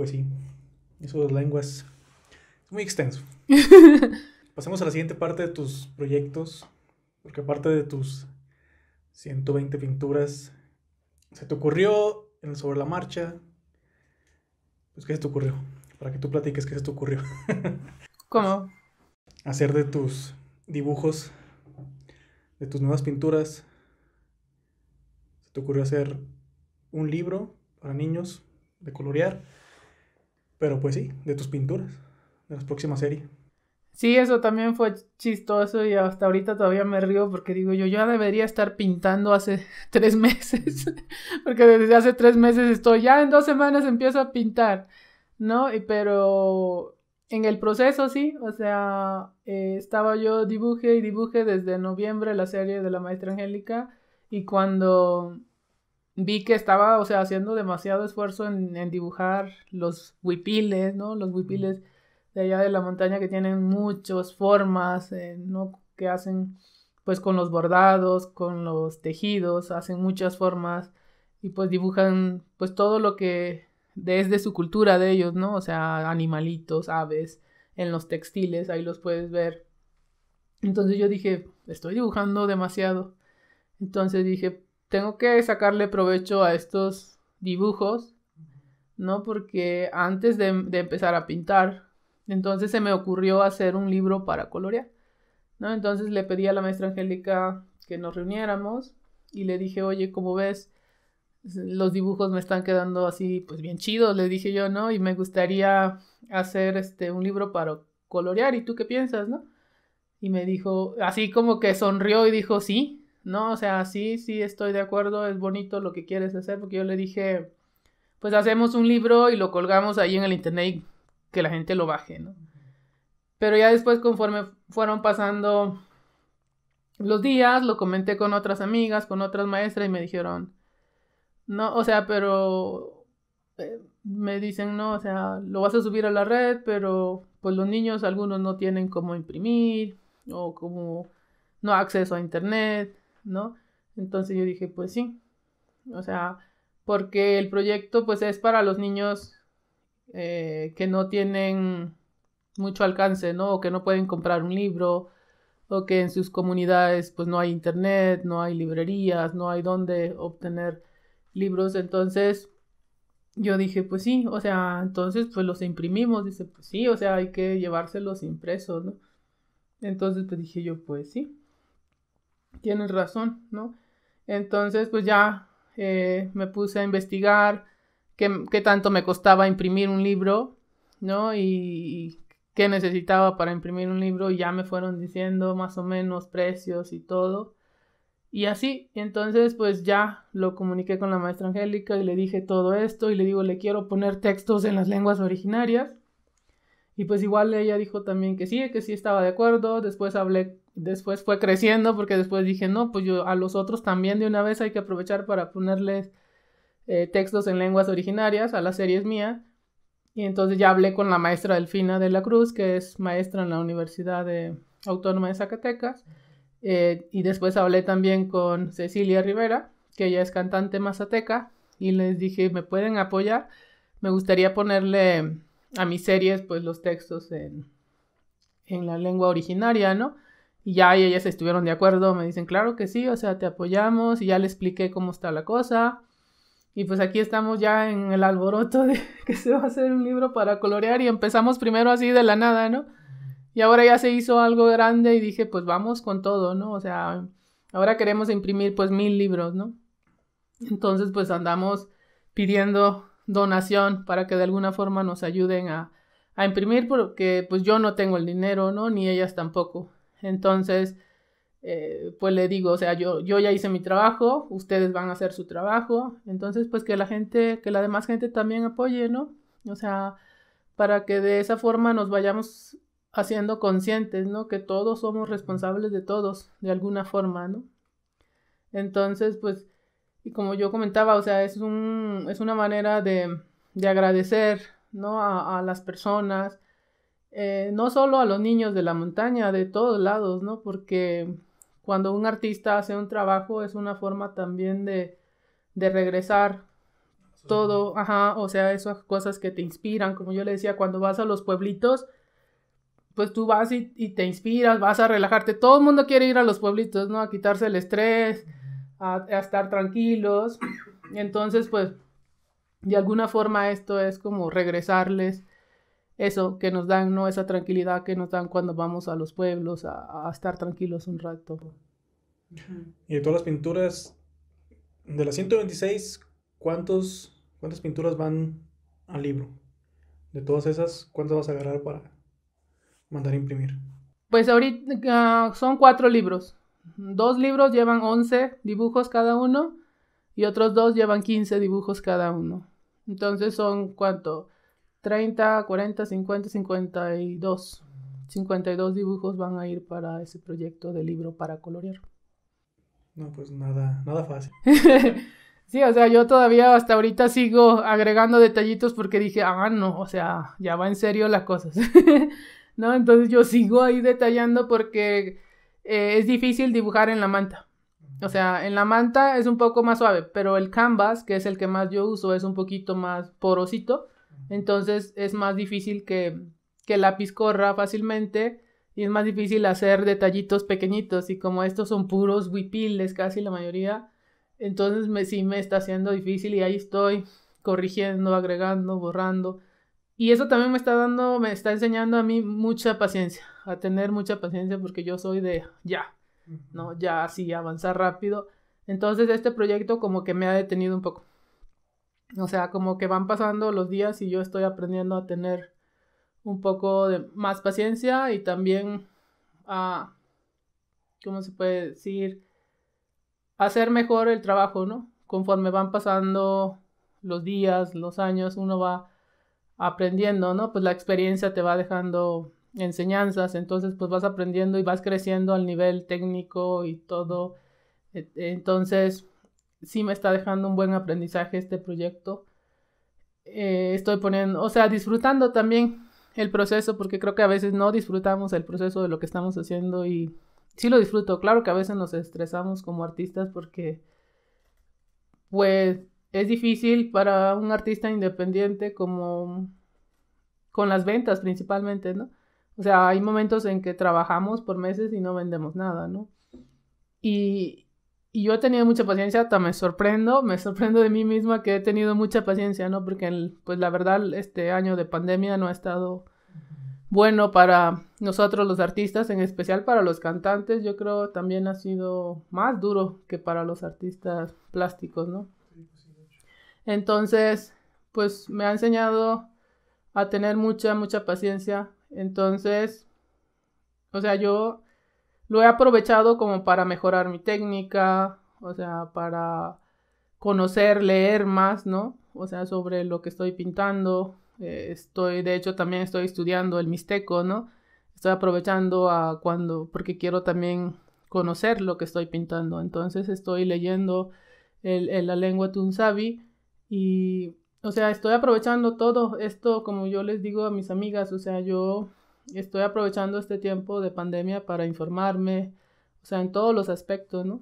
Pues sí, eso de lenguas es muy extenso. Pasemos a la siguiente parte de tus proyectos, porque aparte de tus 120 pinturas, ¿se te ocurrió en sobre la marcha? Pues, ¿qué se te ocurrió? Para que tú platiques, ¿qué se te ocurrió? ¿Cómo? Hacer de tus dibujos, de tus nuevas pinturas, se te ocurrió hacer un libro para niños de colorear pero pues sí, de tus pinturas, de la próxima serie. Sí, eso también fue chistoso y hasta ahorita todavía me río porque digo yo, ya debería estar pintando hace tres meses, porque desde hace tres meses estoy, ya en dos semanas empiezo a pintar, ¿no? pero en el proceso sí, o sea, eh, estaba yo dibujé y dibujé desde noviembre la serie de la maestra Angélica y cuando vi que estaba, o sea, haciendo demasiado esfuerzo en, dibujar los huipiles, ¿no? Los huipiles de allá de la montaña que tienen muchas formas, eh, ¿no? Que hacen, pues, con los bordados, con los tejidos, hacen muchas formas y pues dibujan, pues, todo lo que es de su cultura de ellos, ¿no? O sea, animalitos, aves, en los textiles, ahí los puedes ver. Entonces yo dije, estoy dibujando demasiado. Entonces dije, tengo que sacarle provecho a estos dibujos, ¿no? Porque antes de, empezar a pintar, entonces se me ocurrió hacer un libro para colorear, ¿no? Entonces le pedí a la maestra Angélica que nos reuniéramos y le dije, oye, como ves, los dibujos me están quedando así, pues bien chidos, le dije yo, ¿no? Y me gustaría hacer este, un libro para colorear, ¿y tú qué piensas, no? Y me dijo, así como que sonrió y dijo, sí, no, o sea, sí, sí, estoy de acuerdo, es bonito lo que quieres hacer, porque yo le dije, pues hacemos un libro y lo colgamos ahí en el internet que la gente lo baje, ¿no? Pero ya después, conforme fueron pasando los días, lo comenté con otras amigas, con otras maestras y me dijeron, no, o sea, pero eh, me dicen, no, o sea, lo vas a subir a la red, pero pues los niños, algunos no tienen cómo imprimir o como no acceso a internet. ¿no? Entonces yo dije, pues sí, o sea, porque el proyecto pues es para los niños eh, que no tienen mucho alcance, ¿no? O que no pueden comprar un libro, o que en sus comunidades pues no hay internet, no hay librerías, no hay dónde obtener libros. Entonces yo dije, pues sí, o sea, entonces pues los imprimimos. Dice, pues sí, o sea, hay que llevárselos impresos, Entonces te pues, dije yo, pues sí tienes razón, ¿no? Entonces, pues ya eh, me puse a investigar qué, tanto me costaba imprimir un libro, ¿no? Y, y, qué necesitaba para imprimir un libro y ya me fueron diciendo más o menos precios y todo. Y así, entonces pues ya lo comuniqué con la maestra Angélica y le dije todo esto y le digo, le quiero poner textos en las lenguas originarias. Y pues igual ella dijo también que sí, que sí estaba de acuerdo. Después hablé después fue creciendo porque después dije, no, pues yo a los otros también de una vez hay que aprovechar para ponerles eh, textos en lenguas originarias a las series mías. Y entonces ya hablé con la maestra Delfina de la Cruz, que es maestra en la Universidad Autónoma de Zacatecas. Eh, y después hablé también con Cecilia Rivera, que ella es cantante mazateca, y les dije, ¿me pueden apoyar? Me gustaría ponerle a mis series pues los textos en, en la lengua originaria, ¿no? Y ya ellas estuvieron de acuerdo, me dicen, claro que sí, o sea, te apoyamos y ya le expliqué cómo está la cosa. Y pues aquí estamos ya en el alboroto de que se va a hacer un libro para colorear y empezamos primero así de la nada, ¿no? Y ahora ya se hizo algo grande y dije, pues vamos con todo, ¿no? O sea, ahora queremos imprimir pues mil libros, ¿no? Entonces pues andamos pidiendo donación para que de alguna forma nos ayuden a, a imprimir porque pues yo no tengo el dinero, ¿no? Ni ellas tampoco. Entonces, eh, pues le digo, o sea, yo, ya hice mi trabajo, ustedes van a hacer su trabajo, entonces pues que la gente, que la demás gente también apoye, ¿no? O sea, para que de esa forma nos vayamos haciendo conscientes, ¿no? Que todos somos responsables de todos, de alguna forma, ¿no? Entonces, pues, y como yo comentaba, o sea, es, un, es una manera de, agradecer, ¿no? A, a las personas, eh, no solo a los niños de la montaña, de todos lados, ¿no? Porque cuando un artista hace un trabajo es una forma también de, de regresar todo, ajá, o sea, esas cosas que te inspiran, como yo le decía, cuando vas a los pueblitos, pues tú vas y, te inspiras, vas a relajarte, todo el mundo quiere ir a los pueblitos, ¿no? A quitarse el estrés, a estar tranquilos, entonces pues de alguna forma esto es como regresarles eso que nos dan, no esa tranquilidad que nos dan cuando vamos a los pueblos a, estar tranquilos un rato. Y de todas las pinturas, de las 126, ¿cuántos, ¿cuántas pinturas van al libro? De todas esas, ¿cuántas vas a agarrar para mandar a imprimir? Pues ahorita ah, son cuatro libros. Dos libros llevan 11 dibujos cada uno y otros dos llevan 15 dibujos cada uno. Entonces son cuánto? 30, 40, 50, 52. 52 dibujos van a ir para ese proyecto de libro para colorear. No, pues nada, nada fácil. sí, o sea, yo todavía hasta ahorita sigo agregando detallitos porque dije, ah, no, o sea, ya va en serio las cosas. ¿No? Entonces yo sigo ahí detallando porque eh, es difícil dibujar en la manta. O sea, en la manta es un poco más suave, pero el canvas, que es el que más yo uso, es un poquito más porosito. Entonces es más difícil que, que el lápiz corra fácilmente y es más difícil hacer detallitos pequeñitos. Y como estos son puros wipiles casi la mayoría, entonces me, sí me está haciendo difícil y ahí estoy corrigiendo, agregando, borrando. Y eso también me está dando, me está enseñando a mí mucha paciencia, a tener mucha paciencia porque yo soy de ya, ¿no? Ya así, avanzar rápido. Entonces este proyecto como que me ha detenido un poco. O sea, como que van pasando los días y yo estoy aprendiendo a tener un poco de más paciencia y también a, ¿cómo se puede decir? Hacer mejor el trabajo, ¿no? Conforme van pasando los días, los años, uno va aprendiendo, ¿no? Pues la experiencia te va dejando enseñanzas, entonces pues vas aprendiendo y vas creciendo al nivel técnico y todo. E-, entonces, sí me está dejando un buen aprendizaje este proyecto. Eh, estoy poniendo, o sea, disfrutando también el proceso, porque creo que a veces no disfrutamos el proceso de lo que estamos haciendo y sí lo disfruto. Claro que a veces nos estresamos como artistas porque, pues, es difícil para un artista independiente como con las ventas principalmente, ¿no? O sea, hay momentos en que trabajamos por meses y no vendemos nada, ¿no? Y, y yo he tenido mucha paciencia, hasta me sorprendo, me sorprendo de mí misma que he tenido mucha paciencia, ¿no? Porque, pues la verdad, este año de pandemia no ha estado bueno para nosotros los artistas, en especial para los cantantes, yo creo también ha sido más duro que para los artistas plásticos, ¿no? Pues Entonces, pues me ha enseñado a tener mucha, mucha paciencia. Entonces, o sea, yo lo he aprovechado como para mejorar mi técnica, o sea, para conocer, leer más, ¿no? O sea, sobre lo que estoy pintando. Eh, estoy, de hecho, también estoy estudiando el mixteco, ¿no? Estoy aprovechando a cuando, porque quiero también conocer lo que estoy pintando. Entonces estoy leyendo el, la lengua tunzabi y, o sea, estoy aprovechando todo esto, como yo les digo a mis amigas, o sea, yo Estoy aprovechando este tiempo de pandemia para informarme, o sea, en todos los aspectos, ¿no?